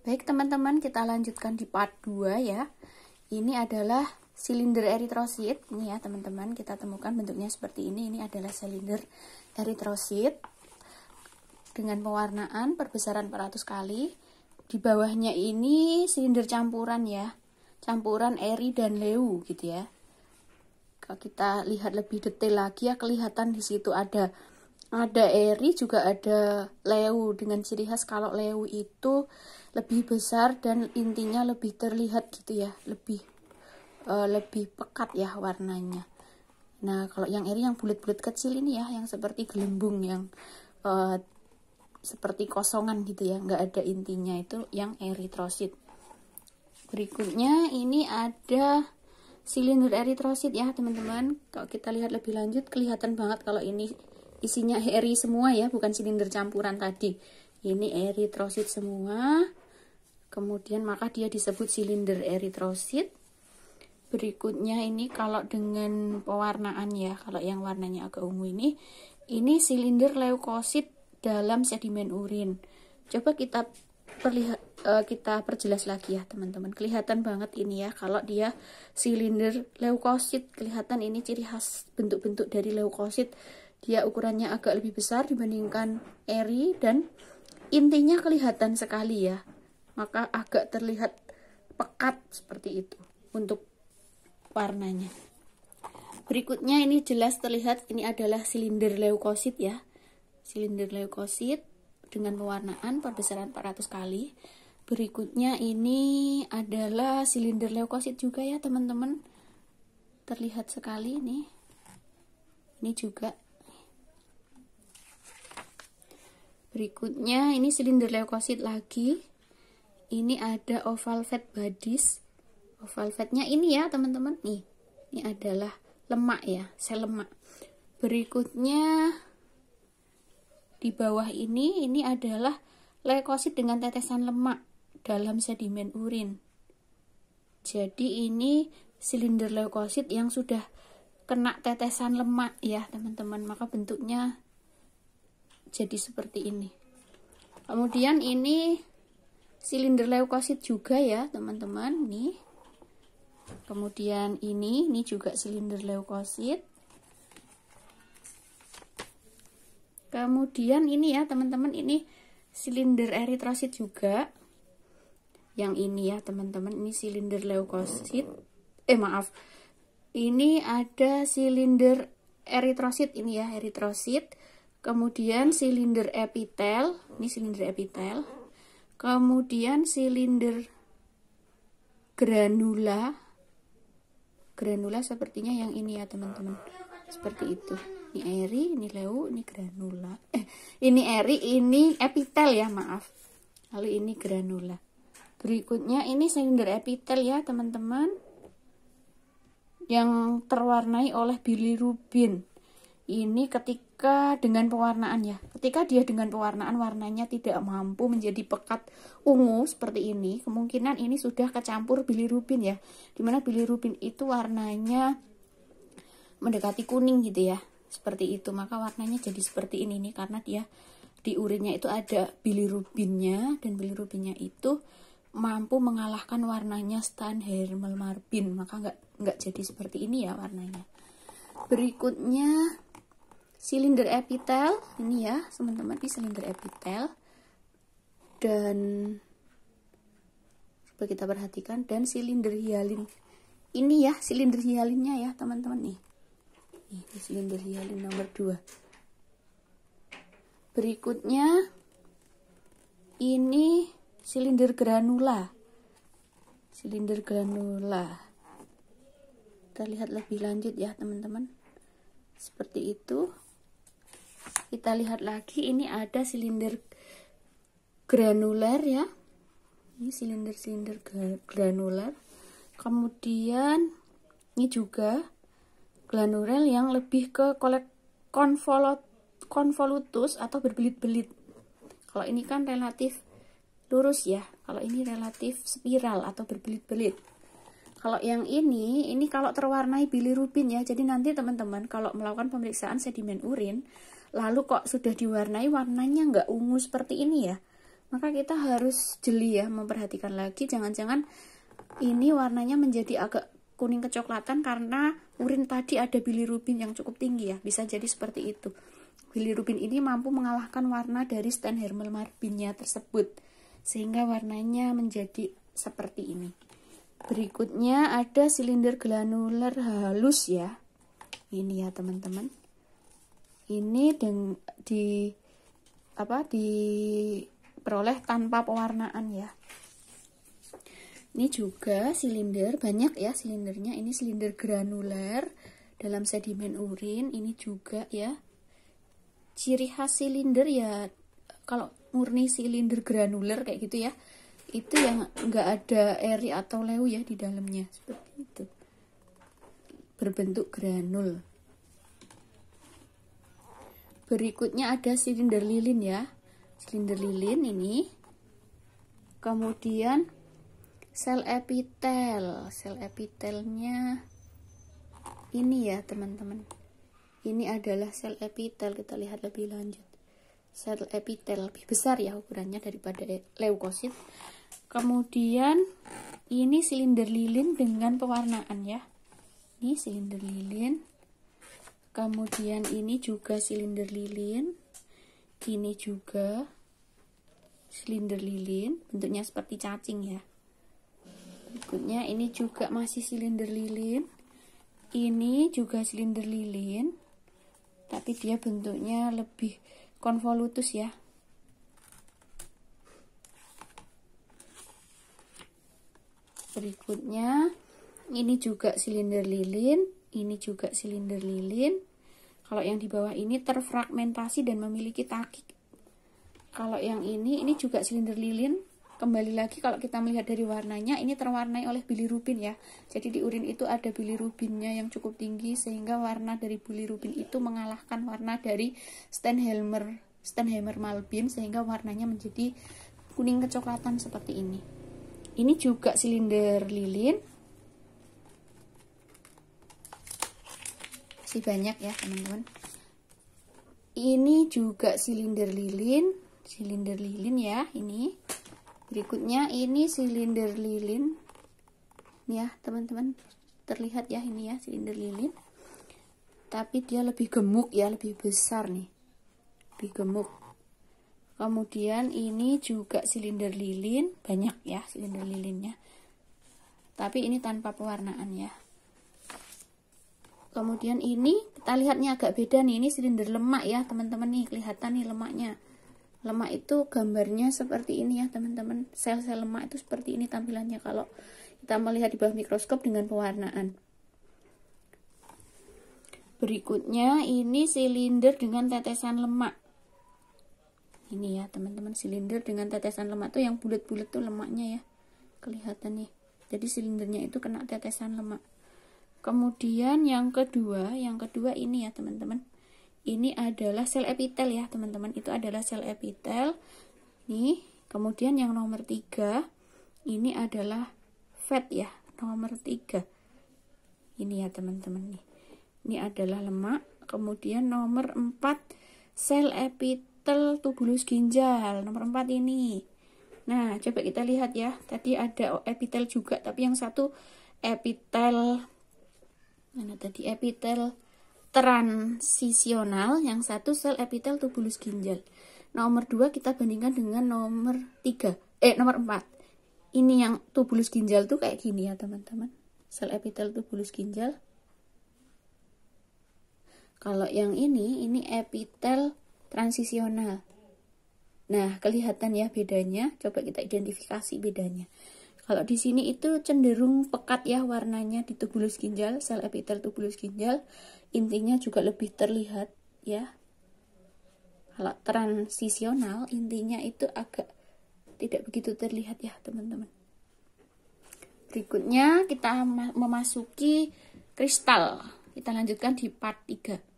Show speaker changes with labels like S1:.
S1: Baik teman-teman, kita lanjutkan di part 2 ya. Ini adalah silinder eritrosit. Ini ya teman-teman, kita temukan bentuknya seperti ini. Ini adalah silinder eritrosit dengan pewarnaan perbesaran 400 kali. Di bawahnya ini silinder campuran ya. Campuran eri dan leu gitu ya. Kalau kita lihat lebih detail lagi ya kelihatan di situ ada ada eri juga ada leu dengan ciri khas kalau leu itu lebih besar dan intinya lebih terlihat gitu ya lebih uh, lebih pekat ya warnanya nah kalau yang eri yang bulat-bulat kecil ini ya yang seperti gelembung yang uh, seperti kosongan gitu ya nggak ada intinya itu yang eritrosit berikutnya ini ada silinder eritrosit ya teman-teman kalau kita lihat lebih lanjut kelihatan banget kalau ini isinya eri semua ya bukan silinder campuran tadi ini eritrosit semua kemudian maka dia disebut silinder eritrosit berikutnya ini kalau dengan pewarnaan ya kalau yang warnanya agak ungu ini ini silinder leukosit dalam sedimen urin coba kita perlihat eh, kita perjelas lagi ya teman-teman kelihatan banget ini ya kalau dia silinder leukosit kelihatan ini ciri khas bentuk-bentuk dari leukosit dia ukurannya agak lebih besar dibandingkan eri dan intinya kelihatan sekali ya maka agak terlihat pekat seperti itu untuk warnanya berikutnya ini jelas terlihat ini adalah silinder leukosit ya silinder leukosit dengan pewarnaan perbesaran 400 kali berikutnya ini adalah silinder leukosit juga ya teman-teman terlihat sekali ini, ini juga berikutnya ini silinder leukosit lagi ini ada oval fat bodies, oval fatnya ini ya teman-teman nih ini adalah lemak ya sel lemak berikutnya di bawah ini ini adalah leukosit dengan tetesan lemak dalam sedimen urin jadi ini silinder leukosit yang sudah kena tetesan lemak ya teman-teman maka bentuknya jadi seperti ini kemudian ini silinder leukosit juga ya teman-teman nih kemudian ini ini juga silinder leukosit kemudian ini ya teman-teman ini silinder eritrosit juga yang ini ya teman-teman ini silinder leukosit eh maaf ini ada silinder eritrosit ini ya eritrosit kemudian silinder epitel ini silinder epitel kemudian silinder granula granula sepertinya yang ini ya teman-teman seperti itu ini eri ini leu ini granula eh ini eri ini epitel ya maaf lalu ini granula berikutnya ini silinder epitel ya teman-teman yang terwarnai oleh bilirubin ini ketika dengan pewarnaan ya ketika dia dengan pewarnaan warnanya tidak mampu menjadi pekat ungu seperti ini kemungkinan ini sudah kecampur bilirubin ya dimana bilirubin itu warnanya mendekati kuning gitu ya seperti itu maka warnanya jadi seperti ini nih karena dia di urinnya itu ada bilirubinnya dan bilirubinnya itu mampu mengalahkan warnanya stan marbin maka nggak nggak jadi seperti ini ya warnanya berikutnya silinder epitel ini ya teman-teman ini silinder epitel dan coba kita perhatikan dan silinder hialin ini ya silinder hialinnya ya teman-teman nih ini silinder hialin nomor 2 berikutnya ini silinder granula silinder granula kita lihat lebih lanjut ya teman-teman seperti itu kita lihat lagi ini ada silinder granular ya ini silinder-silinder granular kemudian ini juga granuler yang lebih ke kolek konvolut, konvolutus atau berbelit-belit kalau ini kan relatif lurus ya kalau ini relatif spiral atau berbelit-belit kalau yang ini, ini kalau terwarnai bilirubin ya, jadi nanti teman-teman kalau melakukan pemeriksaan sedimen urin, lalu kok sudah diwarnai warnanya nggak ungu seperti ini ya maka kita harus jeli ya memperhatikan lagi jangan-jangan ini warnanya menjadi agak kuning kecoklatan karena urin tadi ada bilirubin yang cukup tinggi ya bisa jadi seperti itu bilirubin ini mampu mengalahkan warna dari stain hermel marbinnya tersebut sehingga warnanya menjadi seperti ini berikutnya ada silinder granular halus ya ini ya teman-teman ini dengan di apa diperoleh tanpa pewarnaan ya ini juga silinder banyak ya silindernya ini silinder granuler dalam sedimen urin ini juga ya ciri khas silinder ya kalau murni silinder granuler kayak gitu ya itu yang nggak ada eri atau leu ya di dalamnya seperti itu berbentuk granul berikutnya ada silinder lilin ya silinder lilin ini kemudian sel epitel sel epitelnya ini ya teman-teman ini adalah sel epitel kita lihat lebih lanjut sel epitel lebih besar ya ukurannya daripada leukosit kemudian ini silinder lilin dengan pewarnaan ya ini silinder lilin kemudian ini juga silinder lilin ini juga silinder lilin bentuknya seperti cacing ya berikutnya ini juga masih silinder lilin ini juga silinder lilin tapi dia bentuknya lebih konvolutus ya berikutnya ini juga silinder lilin ini juga silinder lilin. Kalau yang di bawah ini terfragmentasi dan memiliki takik. Kalau yang ini, ini juga silinder lilin. Kembali lagi kalau kita melihat dari warnanya, ini terwarnai oleh bilirubin ya. Jadi di urin itu ada bilirubinnya yang cukup tinggi sehingga warna dari bilirubin itu mengalahkan warna dari Stenhelmer Stenheimer Malbin sehingga warnanya menjadi kuning kecoklatan seperti ini. Ini juga silinder lilin masih banyak ya teman-teman ini juga silinder lilin silinder lilin ya ini berikutnya ini silinder lilin ya teman-teman terlihat ya ini ya silinder lilin tapi dia lebih gemuk ya lebih besar nih lebih gemuk kemudian ini juga silinder lilin banyak ya silinder lilinnya tapi ini tanpa pewarnaan ya kemudian ini kita lihatnya agak beda nih ini silinder lemak ya teman-teman nih kelihatan nih lemaknya lemak itu gambarnya seperti ini ya teman-teman sel-sel lemak itu seperti ini tampilannya kalau kita melihat di bawah mikroskop dengan pewarnaan berikutnya ini silinder dengan tetesan lemak ini ya teman-teman silinder dengan tetesan lemak tuh yang bulat-bulat tuh lemaknya ya kelihatan nih jadi silindernya itu kena tetesan lemak Kemudian yang kedua, yang kedua ini ya teman-teman. Ini adalah sel epitel ya teman-teman. Itu adalah sel epitel. Nih, kemudian yang nomor tiga ini adalah fat ya nomor tiga. Ini ya teman-teman nih. Ini adalah lemak. Kemudian nomor empat sel epitel tubulus ginjal. Nomor empat ini. Nah, coba kita lihat ya. Tadi ada epitel juga, tapi yang satu epitel Mana tadi epitel transisional, yang satu sel epitel tubulus ginjal. Nomor dua kita bandingkan dengan nomor tiga Eh, nomor empat Ini yang tubulus ginjal tuh kayak gini ya, teman-teman. Sel epitel tubulus ginjal. Kalau yang ini, ini epitel transisional. Nah, kelihatan ya bedanya. Coba kita identifikasi bedanya. Kalau di sini itu cenderung pekat ya warnanya di tubulus ginjal, sel epitel tubulus ginjal. Intinya juga lebih terlihat ya. Kalau transisional intinya itu agak tidak begitu terlihat ya teman-teman. Berikutnya kita memasuki kristal. Kita lanjutkan di part 3.